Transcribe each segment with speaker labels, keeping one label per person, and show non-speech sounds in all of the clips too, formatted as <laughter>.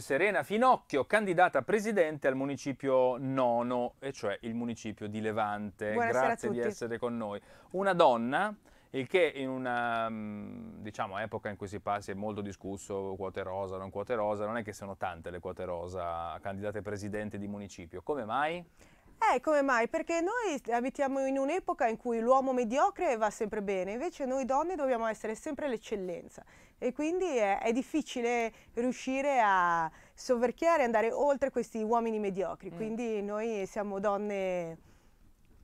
Speaker 1: Serena Finocchio, candidata presidente al municipio nono, e cioè il municipio di Levante. Buonasera Grazie di essere con noi. Una donna, il che in una mm, diciamo, epoca in cui si, parla, si è molto discusso quote rosa, non quote rosa, non è che sono tante le quote rosa candidate presidente di municipio. Come mai?
Speaker 2: Eh, come mai? Perché noi abitiamo in un'epoca in cui l'uomo mediocre va sempre bene, invece noi donne dobbiamo essere sempre l'eccellenza e quindi è, è, difficile riuscire a soverchiare, andare oltre questi uomini mediocri, mm. quindi noi siamo donne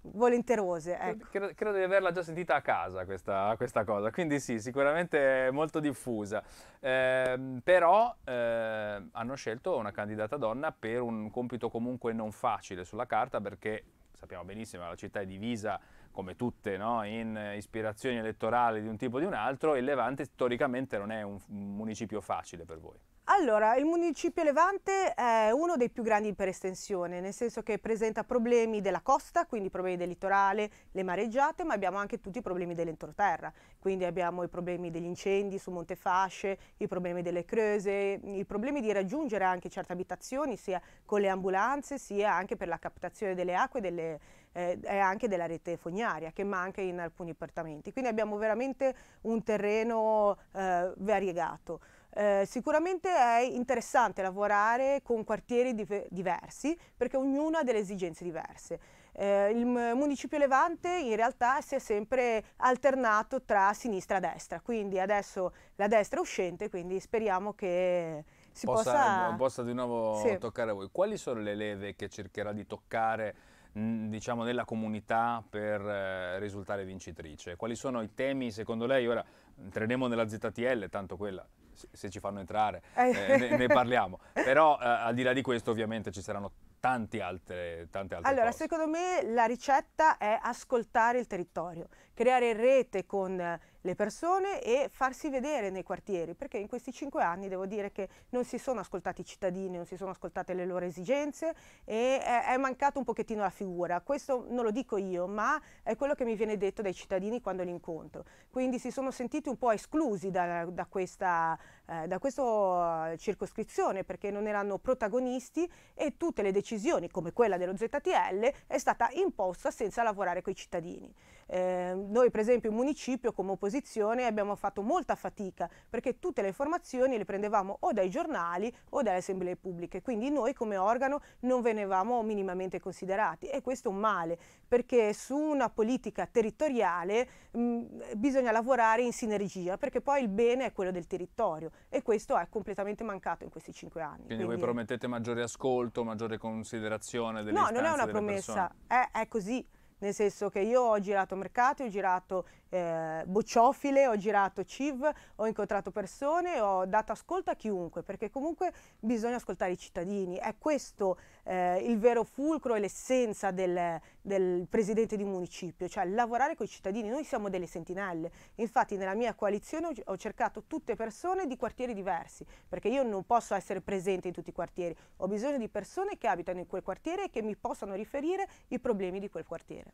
Speaker 2: volenterose. Ecco.
Speaker 1: Credo, credo, di averla già sentita a casa questa, questa cosa, quindi sì, sicuramente molto diffusa. Eh, però eh, hanno scelto una candidata donna per un compito comunque non facile sulla carta perché sappiamo benissimo che la città è divisa come tutte no? in ispirazioni elettorali di un tipo o di un altro e Levante storicamente non è un municipio facile per voi.
Speaker 2: Allora, il Municipio Levante è uno dei più grandi per estensione, nel senso che presenta problemi della costa, quindi problemi del litorale, le mareggiate, ma abbiamo anche tutti i problemi dell'entroterra, quindi abbiamo i problemi degli incendi su Montefasce, i problemi delle creuse, i problemi di raggiungere anche certe abitazioni, sia con le ambulanze, sia anche per la captazione delle acque delle, eh, e anche della rete fognaria, che manca in alcuni appartamenti. Quindi abbiamo veramente un terreno eh, variegato. Eh, sicuramente è interessante lavorare con quartieri div diversi perché ognuno ha delle esigenze diverse. Eh, il municipio Levante in realtà si è sempre alternato tra sinistra e destra, quindi adesso la destra è uscente, quindi speriamo che si possa, possa...
Speaker 1: possa di nuovo sì. toccare a voi. Quali sono le leve che cercherà di toccare? diciamo, nella comunità per eh, risultare vincitrice? Quali sono i temi, secondo lei, ora entreremo nella ZTL, tanto quella se ci fanno entrare eh. eh, ne, ne, parliamo, però eh, al di là di questo ovviamente ci saranno tante altre, tante altre allora,
Speaker 2: cose. Allora secondo me la ricetta è ascoltare il territorio, creare rete con le persone e farsi vedere nei quartieri, perché in questi cinque anni devo dire che non si sono ascoltati i cittadini, non si sono ascoltate le loro esigenze e è mancato un pochettino la figura. Questo non lo dico io, ma è quello che mi viene detto dai cittadini quando li incontro. Quindi si sono sentiti un po' esclusi da, da questa, eh, da questa eh, circoscrizione perché non erano protagonisti e tutte le decisioni, come quella dello ZTL, è stata imposta senza lavorare con i cittadini. Eh, noi per esempio in municipio come opposizione abbiamo fatto molta fatica perché tutte le informazioni le prendevamo o dai giornali o dalle assemblee pubbliche, quindi noi come organo non venivamo minimamente considerati e questo è un male perché su una politica territoriale mh, bisogna lavorare in sinergia perché poi il bene è quello del territorio e questo è completamente mancato in questi cinque anni. Quindi, quindi... voi
Speaker 1: promettete maggiore ascolto, maggiore considerazione delle no, non è una promessa,
Speaker 2: è, è così nel senso che io ho girato mercati, ho girato eh, bocciofile, ho girato CIV, ho incontrato persone, ho dato ascolto a chiunque, perché comunque bisogna ascoltare i cittadini. È questo eh, il vero fulcro e l'essenza del, del, presidente di un municipio, cioè lavorare con i cittadini. Noi siamo delle sentinelle, infatti nella mia coalizione ho, ho cercato tutte persone di quartieri diversi, perché io non posso essere presente in tutti i quartieri, ho bisogno di persone che abitano in quel quartiere e che mi possano riferire i problemi di quel quartiere.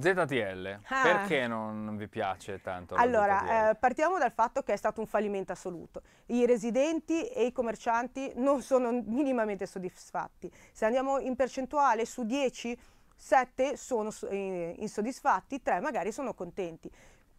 Speaker 1: ZTL, ah. perché non vi piace tanto? Allora,
Speaker 2: eh, partiamo dal fatto che è stato un fallimento assoluto. I residenti e i commercianti non sono minimamente soddisfatti. Se andiamo in percentuale su 10, 7 sono eh, insoddisfatti, 3 magari sono contenti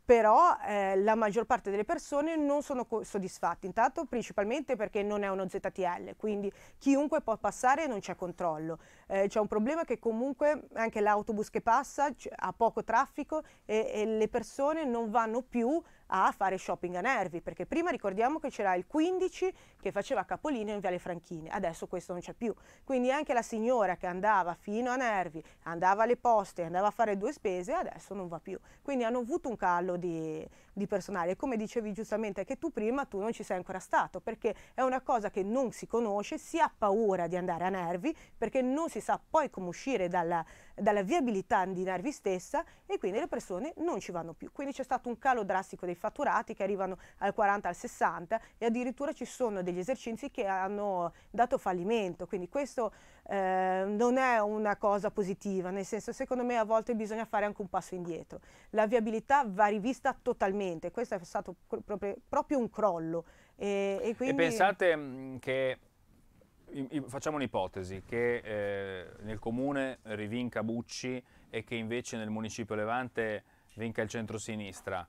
Speaker 2: però eh, la maggior parte delle persone non sono soddisfatte, intanto principalmente perché non è uno ZTL, quindi chiunque può passare e non c'è controllo. Eh, c'è un problema che comunque anche l'autobus che passa ha poco traffico e, e le persone non vanno più a fare shopping a nervi, perché prima ricordiamo che c'era il 15 che faceva capolino in Viale Franchini, adesso questo non c'è più. Quindi anche la signora che andava fino a nervi, andava alle poste, andava a fare due spese, adesso non va più. Quindi hanno avuto un callo di, di personale. Come dicevi giustamente anche tu prima, tu non ci sei ancora stato, perché è una cosa che non si conosce, si ha paura di andare a nervi, perché non si sa poi come uscire dalla, dalla viabilità di Nervi stessa e quindi le persone non ci vanno più. Quindi c'è stato un calo drastico dei fatturati che arrivano al 40, al 60 e addirittura ci sono degli esercizi che hanno dato fallimento. Quindi questo eh, non è una cosa positiva, nel senso secondo me a volte bisogna fare anche un passo indietro. La viabilità va rivista totalmente, questo è stato proprio, proprio un crollo. E, e, quindi... e
Speaker 1: pensate mm, che facciamo un'ipotesi che eh, nel comune rivinca Bucci e che invece nel municipio Levante vinca il centro-sinistra.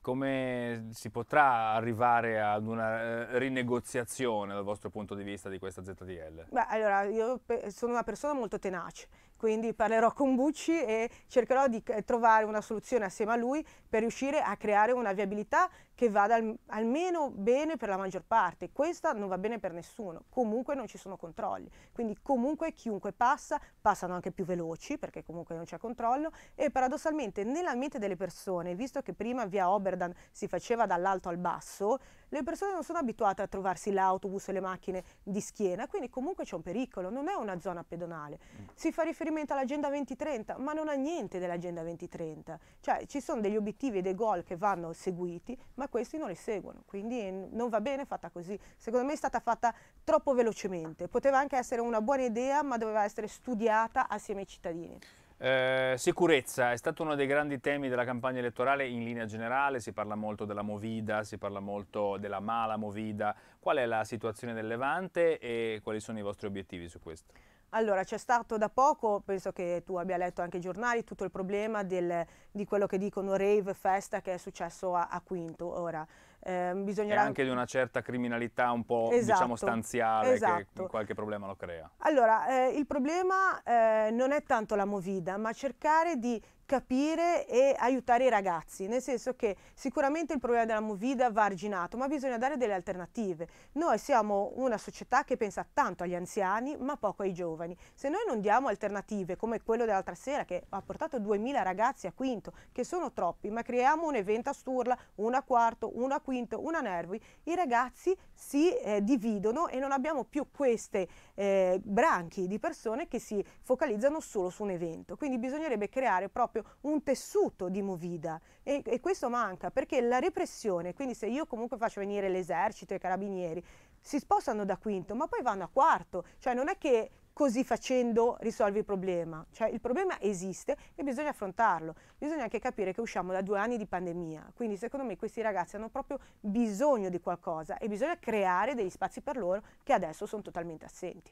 Speaker 1: Come si potrà arrivare ad una eh, rinegoziazione dal vostro punto di vista di questa ZDL? Beh,
Speaker 2: allora, io sono una persona molto tenace quindi parlerò con Bucci e cercherò di eh, trovare una soluzione assieme a lui per riuscire a creare una viabilità che vada al, almeno bene per la maggior parte. Questa non va bene per nessuno, comunque non ci sono controlli, quindi comunque chiunque passa, passano anche più veloci perché comunque non c'è controllo e paradossalmente nella mente delle persone, visto che prima via Oberdan si faceva dall'alto al basso, le persone non sono abituate a trovarsi l'autobus e le macchine di schiena, quindi comunque c'è un pericolo, non è una zona pedonale. Mm. Si fa riferimento all'agenda 2030, ma non ha niente dell'agenda 2030, cioè ci sono degli obiettivi e dei goal che vanno seguiti, ma questi non li seguono, quindi non va bene fatta così. Secondo me è stata fatta troppo velocemente, poteva anche essere una buona idea, ma doveva essere studiata assieme ai cittadini.
Speaker 1: Eh, sicurezza è stato uno dei grandi temi della campagna elettorale in linea generale, si parla molto della Movida, si parla molto della mala Movida. Qual è la situazione del Levante e quali sono i vostri obiettivi su questo?
Speaker 2: Allora, c'è stato da poco, penso che tu abbia letto anche i giornali, tutto il problema del, di quello che dicono rave festa che è successo a, a Quinto. Ora, eh, bisognerà... E anche
Speaker 1: di una certa criminalità un po' diciamo, esatto, diciamo stanziale esatto. che qualche problema lo crea.
Speaker 2: Allora, eh, il problema eh, non è tanto la movida, ma cercare di capire e aiutare i ragazzi, nel senso che sicuramente il problema della movida va arginato, ma bisogna dare delle alternative. Noi siamo una società che pensa tanto agli anziani, ma poco ai giovani. Se noi non diamo alternative, come quello dell'altra sera che ha portato 2000 ragazzi a Quinto, che sono troppi, ma creiamo un evento a Sturla, una a Quarto, una a Quinto, una a Nervi, i ragazzi si eh, dividono e non abbiamo più queste eh, branchi di persone che si focalizzano solo su un evento. Quindi bisognerebbe creare proprio proprio un tessuto di movida e, e questo manca perché la repressione, quindi se io comunque faccio venire l'esercito, e i carabinieri, si spostano da quinto ma poi vanno a quarto, cioè non è che così facendo risolvi il problema. Cioè il problema esiste e bisogna affrontarlo. Bisogna anche capire che usciamo da due anni di pandemia, quindi secondo me questi ragazzi hanno proprio bisogno di qualcosa e bisogna creare degli spazi per loro che adesso sono totalmente assenti.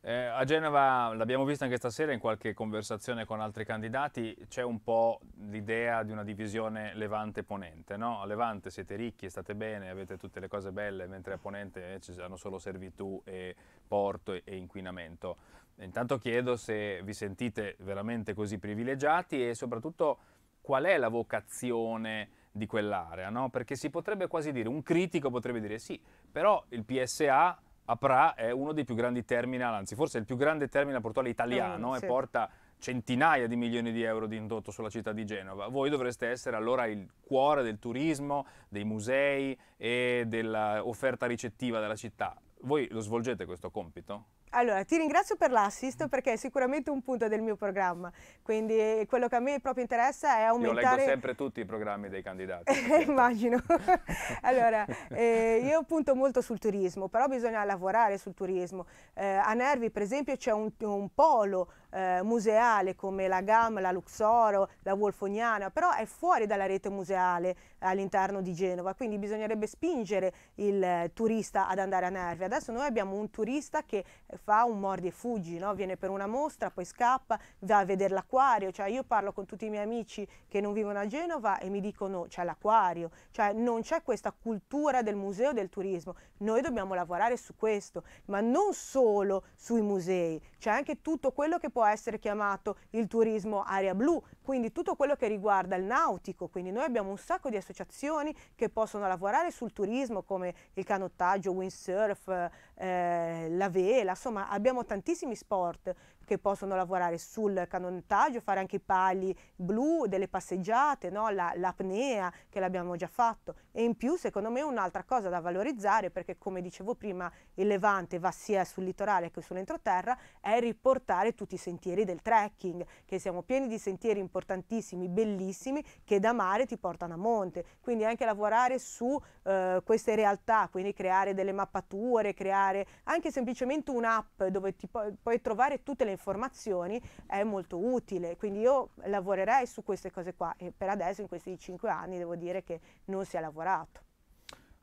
Speaker 1: Eh, a Genova, l'abbiamo visto anche stasera in qualche conversazione con altri candidati, c'è un po' l'idea di una divisione Levante-Ponente. No? A Levante siete ricchi, state bene, avete tutte le cose belle, mentre a Ponente eh, ci sono solo servitù e porto e, e inquinamento. intanto chiedo se vi sentite veramente così privilegiati e soprattutto qual è la vocazione di quell'area, no? perché si potrebbe quasi dire, un critico potrebbe dire sì, però il PSA Aprà è uno dei più grandi terminal, anzi forse il più grande terminal portuale italiano mm, e porta centinaia di milioni di euro di indotto sulla città di Genova. Voi dovreste essere allora il cuore del turismo, dei musei e dell'offerta ricettiva della città. Voi lo svolgete questo compito?
Speaker 2: Allora, ti ringrazio per l'assist perché è sicuramente un punto del mio programma, quindi quello che a me proprio interessa è aumentare... Io leggo sempre
Speaker 1: tutti i programmi dei candidati.
Speaker 2: <laughs> Certo. Immagino. <laughs> allora, eh, io punto molto sul turismo, però bisogna lavorare sul turismo. Eh, a Nervi, per esempio, c'è un, un polo eh, museale come la GAM, la Luxoro, la Wolfoniana, però è fuori dalla rete museale all'interno di Genova, quindi bisognerebbe spingere il eh, turista ad andare a Nervi. Adesso noi abbiamo un turista che fa un mordi e fuggi, no? viene per una mostra, poi scappa, va a vedere l'acquario, cioè io parlo con tutti i miei amici che non vivono a Genova e mi dicono c'è l'acquario, cioè non c'è questa cultura del museo del turismo, noi dobbiamo lavorare su questo, ma non solo sui musei, c'è anche tutto quello che può può essere chiamato il turismo area blu, quindi tutto quello che riguarda il nautico, quindi noi abbiamo un sacco di associazioni che possono lavorare sul turismo come il canottaggio, windsurf, eh, la vela, insomma abbiamo tantissimi sport che possono lavorare sul canottaggio, fare anche i pali blu, delle passeggiate, no? l'apnea che l'abbiamo già fatto. E in più secondo me un'altra cosa da valorizzare perché come dicevo prima il Levante va sia sul litorale che sull'entroterra è riportare tutti i sentieri del trekking, che siamo pieni di sentieri importantissimi, bellissimi, che da mare ti portano a monte. Quindi anche lavorare su eh, queste realtà, quindi creare delle mappature, creare anche semplicemente un'app dove ti pu puoi trovare tutte le informazioni informazioni è molto utile. Quindi io lavorerei su queste cose qua e per adesso in questi cinque anni devo dire che non si è lavorato.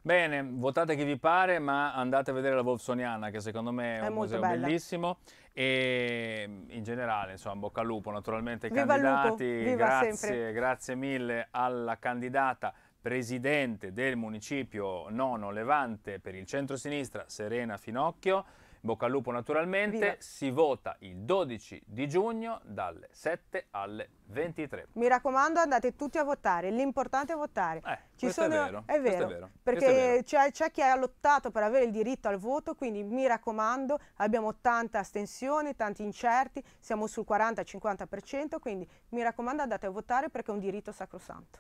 Speaker 1: Bene, votate chi vi pare, ma andate a vedere la Wolfsoniana, che secondo me è, è un museo bella. bellissimo. E in generale, insomma, bocca al lupo naturalmente Viva candidati. Grazie, grazie mille alla candidata presidente del municipio Nono Levante per il centro-sinistra, Serena Finocchio bocca al lupo naturalmente, Viva. si vota il 12 di giugno dalle 7 alle 23.
Speaker 2: Mi raccomando andate tutti a votare, l'importante è votare. Eh, Ci sono... è, vero, è vero, è vero perché c'è chi ha lottato per avere il diritto al voto, quindi mi raccomando, abbiamo tanta astensione, tanti incerti, siamo sul 40-50%, quindi mi raccomando andate a votare perché è un diritto sacrosanto.